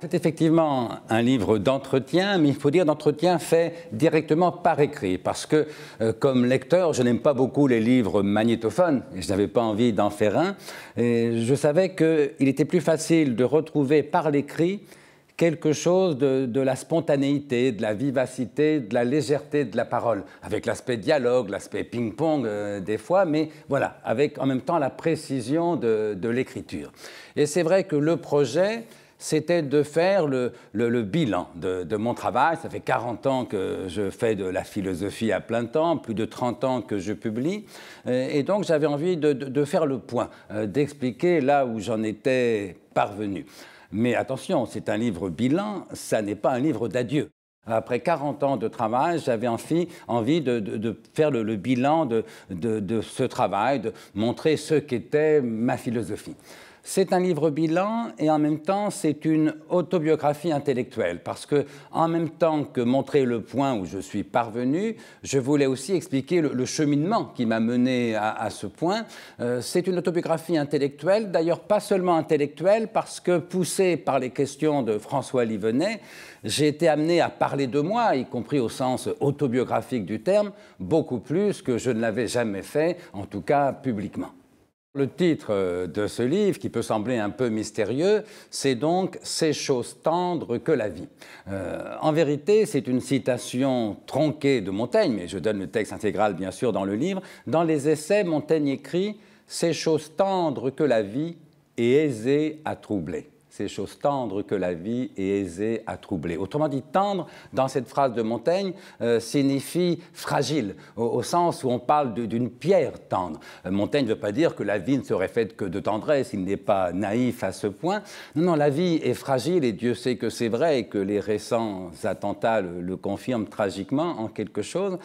C'est effectivement un livre d'entretien, mais il faut dire d'entretien fait directement par écrit, parce que euh, comme lecteur, je n'aime pas beaucoup les livres magnétophones, et je n'avais pas envie d'en faire un, et je savais qu'il était plus facile de retrouver par l'écrit quelque chose de, la spontanéité, de la vivacité, de la légèreté de la parole, avec l'aspect dialogue, l'aspect ping-pong euh, des fois, mais voilà, avec en même temps la précision de l'écriture. Et c'est vrai que le projet, c'était de faire le, bilan de, mon travail. Ça fait 40 ans que je fais de la philosophie à plein temps, plus de 30 ans que je publie. Euh, et donc j'avais envie de, faire le point, euh, d'expliquer là où j'en étais parvenu. Mais attention, c'est un livre bilan, ça n'est pas un livre d'adieu. Après 40 ans de travail, j'avais envie, envie de, faire le, bilan de, ce travail, de montrer ce qu'était ma philosophie. C'est un livre bilan et en même temps c'est une autobiographie intellectuelle parce que en même temps que montrer le point où je suis parvenu, je voulais aussi expliquer le, cheminement qui m'a mené à, ce point. Euh, c'est une autobiographie intellectuelle, d'ailleurs pas seulement intellectuelle parce que poussé par les questions de François Livenet, j'ai été amené à parler de moi, y compris au sens autobiographique du terme, beaucoup plus que je ne l'avais jamais fait, en tout cas publiquement. Le titre euh, de ce livre, qui peut sembler un peu mystérieux, c'est donc Ces choses tendres que la vie. Euh, en vérité, c'est une citation tronquée de Montaigne, mais je donne le texte intégral bien sûr dans le livre. Dans les essais, Montaigne écrit Ces choses tendres que la vie est aisée à troubler ces choses tendres que la vie est aisée à troubler. Autrement dit, tendre, dans cette phrase de Montaigne, euh, signifie fragile, au, sens où on parle d'une pierre tendre. Euh, Montaigne ne veut pas dire que la vie ne serait faite que de tendresse, il n'est pas naïf à ce point. Non, non, la vie est fragile et Dieu sait que c'est vrai et que les récents attentats le confirment tragiquement en quelque chose.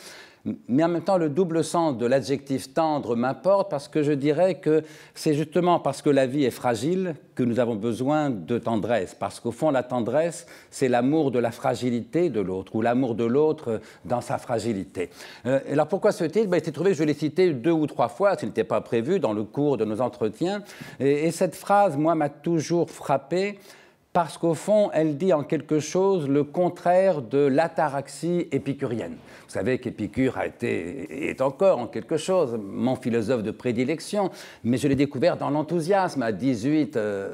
Mais en même temps, le double sens de l'adjectif tendre m'importe parce que je dirais que c'est justement parce que la vie est fragile que nous avons besoin de tendresse. Parce qu'au fond, la tendresse, c'est l'amour de la fragilité de l'autre ou l'amour de l'autre dans sa fragilité. Euh, alors pourquoi ce titre ben, Il s'est trouvé je l'ai cité deux ou trois fois, ce n'était pas prévu dans le cours de nos entretiens. et cette phrase, moi, m'a toujours frappé parce qu'au fond, elle dit en quelque chose le contraire de l'ataraxie épicurienne. Vous savez qu'Épicure a été, est encore en quelque chose mon philosophe de prédilection, mais je l'ai découvert dans l'enthousiasme à 18-20 euh,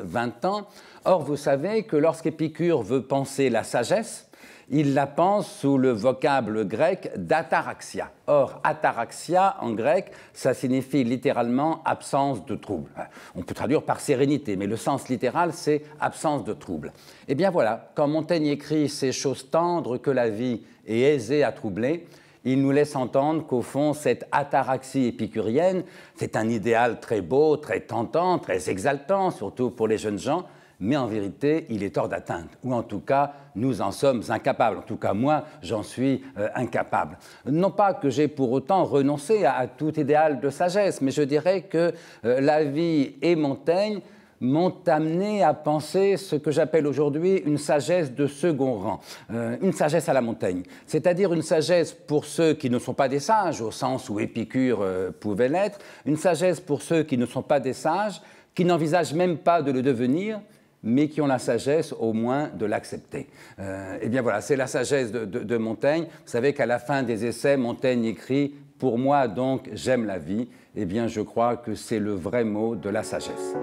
ans. Or, vous savez que lorsqu'Épicure veut penser la sagesse, il la pense sous le vocable grec d'ataraxia. Or, ataraxia en grec, ça signifie littéralement absence de trouble. On peut traduire par sérénité, mais le sens littéral, c'est absence de trouble. Eh bien voilà, quand Montaigne écrit ces choses tendres que la vie est aisée à troubler, il nous laisse entendre qu'au fond, cette ataraxie épicurienne, c'est un idéal très beau, très tentant, très exaltant, surtout pour les jeunes gens, mais en vérité, il est hors d'atteinte, ou en tout cas, nous en sommes incapables. En tout cas, moi, j'en suis euh, incapable. Non pas que j'ai pour autant renoncé à, tout idéal de sagesse, mais je dirais que euh, la vie et Montaigne m'ont amené à penser ce que j'appelle aujourd'hui une sagesse de second rang, euh, une sagesse à la montagne, c'est-à-dire une sagesse pour ceux qui ne sont pas des sages, au sens où Épicure pouvait l'être, une sagesse pour ceux qui ne sont pas des sages, qui n'envisagent même pas de le devenir, mais qui ont la sagesse au moins de l'accepter. Euh, eh bien voilà, c'est la sagesse de, de Montaigne. Vous savez qu'à la fin des essais, Montaigne écrit Pour moi donc j'aime la vie. Eh bien je crois que c'est le vrai mot de la sagesse.